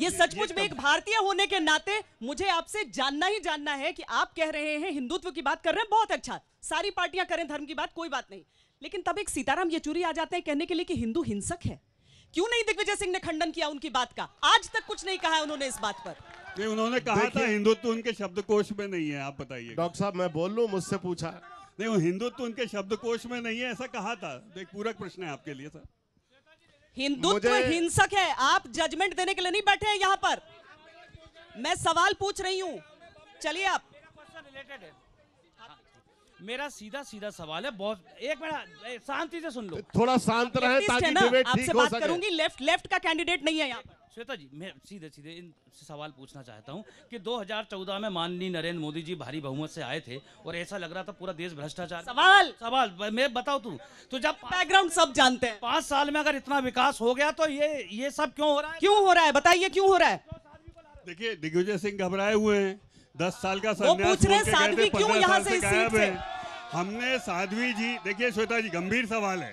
ये सचमुच में एक भारतीय होने के नाते मुझे आपसे जानना ही जानना है कि आप कह रहे हैं हिंदुत्व की बात कर रहे हैं बहुत अच्छा सारी पार्टियां करें धर्म की बात कोई बात नहीं लेकिन तब एक सीताराम येचुरी आ जाते हैं कहने के लिए कि हिंदू हिंसक है क्यों नहीं दिग्विजय सिंह ने खंडन किया उनकी बात का आज तक कुछ नहीं कहा उन्होंने इस बात पर नहीं उन्होंने कहा था हिंदुत्व उनके शब्दकोश में नहीं है आप बताइए डॉक्टर साहब मैं बोल लू मुझसे पूछा नहीं वो हिंदुत्व उनके शब्दकोश में नहीं है ऐसा कहा था एक पूरक प्रश्न है आपके लिए सर हिंदुत्व हिंसक है आप जजमेंट देने के लिए नहीं बैठे हैं यहाँ पर मैं सवाल पूछ रही हूँ चलिए आप रिलेटेड है मेरा सीधा सीधा सवाल है बहुत एक मिनट शांति से सुन लो थोड़ा शांत रहे ताकि डिबेट ठीक हो सके करूंगी लेफ्ट लेफ्ट का कैंडिडेट नहीं है यहाँ पर श्वेता जी मैं सीधे सीधे इन सवाल पूछना चाहता हूँ कि 2014 में माननीय नरेंद्र मोदी जी भारी बहुमत से आए थे और ऐसा लग रहा था पूरा देश भ्रष्टाचार सवाल सवाल मैं बताऊ तू तो जब बैकग्राउंड सब जानते हैं पांच साल में अगर इतना विकास हो गया तो ये ये सब क्यों हो रहा है क्यों हो रहा है बताइए क्यों हो रहा है देखिए दिग्विजय सिंह घबराए हुए हैं दस साल का वो पूछ रहे साध्वी क्यों यहाँ से, से इस से? हमने साध्वी जी देखिए श्वेता जी गंभीर सवाल है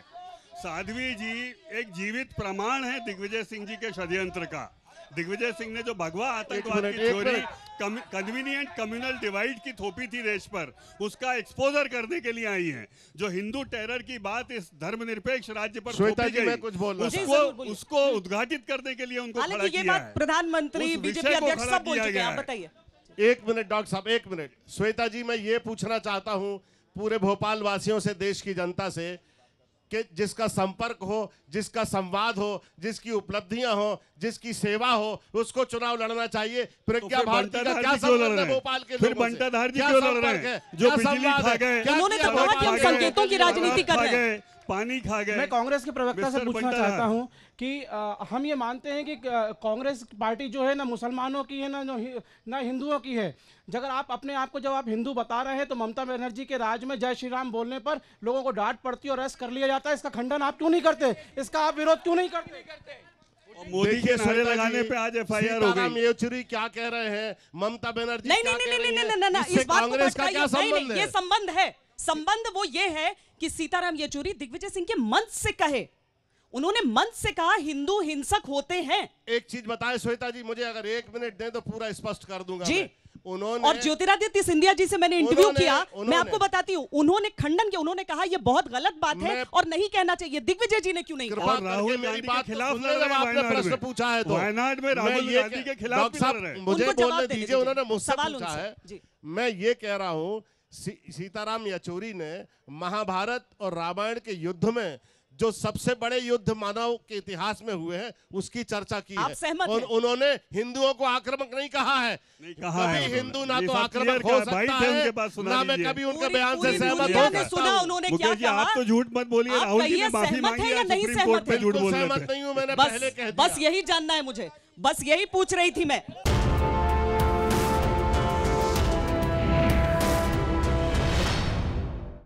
साध्वी जी एक जीवित प्रमाण है दिग्विजय सिंह जी के षड्यंत्र का दिग्विजय सिंह ने जो भगवा आतंकवाद की चोरी कन्वीनियंट कम्युनल डिवाइड की थोपी थी देश पर उसका एक्सपोजर करने के लिए आई है जो हिंदू टेरर की बात इस धर्मनिरपेक्ष राज्य पर थोपी गई कुछ बोल उसको उसको उद्घाटित करने के लिए उनको खड़ा किया प्रधानमंत्री बीजेपी अध्यक्ष सब बोल चुके हैं बताइए एक मिनट डॉक्टर साहब एक मिनट श्वेता जी मैं ये पूछना चाहता हूँ पूरे भोपाल वासियों से देश की जनता से कि जिसका संपर्क हो जिसका संवाद हो जिसकी उपलब्धियां हो जिसकी सेवा हो उसको चुनाव लड़ना चाहिए प्रज्ञा तो भारती का क्या संबंध है भोपाल के फिर बंटाधार जी क्यों लड़ रहे हैं जो बिजली खा गए उन्होंने तो बहुत संकेतों की राजनीति कर रहे हैं पानी खा गए मैं कांग्रेस के प्रवक्ता से पूछना चाहता हाँ। हूं कि आ, हम ये मानते हैं कि कांग्रेस पार्टी जो है ना मुसलमानों की है ना ना हिंदुओं की है जब आप अपने आप को जब आप हिंदू बता रहे हैं तो ममता बनर्जी के राज में जय श्री राम बोलने पर लोगों को डांट पड़ती है और रस कर लिया जाता है इसका खंडन आप क्यों नहीं करते इसका आप विरोध क्यों नहीं करते मोदी के सरे लगाने पे आज एफ आई आर हो गई येचुरी क्या कह रहे हैं ममता बनर्जी नहीं नहीं नहीं नहीं नहीं नहीं नहीं इस बात कांग्रेस का क्या संबंध है ये संबंध है संबंध वो ये है कि सीताराम येचुरी दिग्विजय सिंह के मंच से कहे उन्होंने मन से कहा हिंदू हिंसक होते हैं एक चीज बताएं श्वेता जी मुझे अगर एक मिनट दें तो पूरा स्पष्ट कर दूंगा जी उन्होंने और ज्योतिरादित्य सिंधिया जी से मैंने इंटरव्यू किया उन्होंने, मैं आपको बताती हूँ उन्होंने खंडन किया उन्होंने कहा यह बहुत गलत बात है और नहीं कहना चाहिए दिग्विजय जी ने क्यों नहीं कहा राहुल मेरी बात तो खिलाफ आपने प्रश्न पूछा है तो वायनाड में राहुल गांधी के खिलाफ मुझे बोलने दीजिए उन्होंने मुझसे पूछा है मैं ये कह रहा हूँ सीताराम यचौरी ने महाभारत और रामायण के युद्ध में जो सबसे बड़े युद्ध मानव के इतिहास में हुए हैं उसकी चर्चा की आप है सहमत और उन्होंने हिंदुओं को आक्रमक नहीं कहा है नहीं कहा कभी हिंदू ना तो आक्रमक हो सकता है ना मैं कभी उनके बयान से सहमत हो सुना उन्होंने क्या कहा आप तो झूठ मत बोलिए राहुल जी ने माफी मांगी है नहीं सहमत झूठ बोल सहमत नहीं हूँ मैंने पहले कह बस यही जानना है मुझे बस यही पूछ रही थी मैं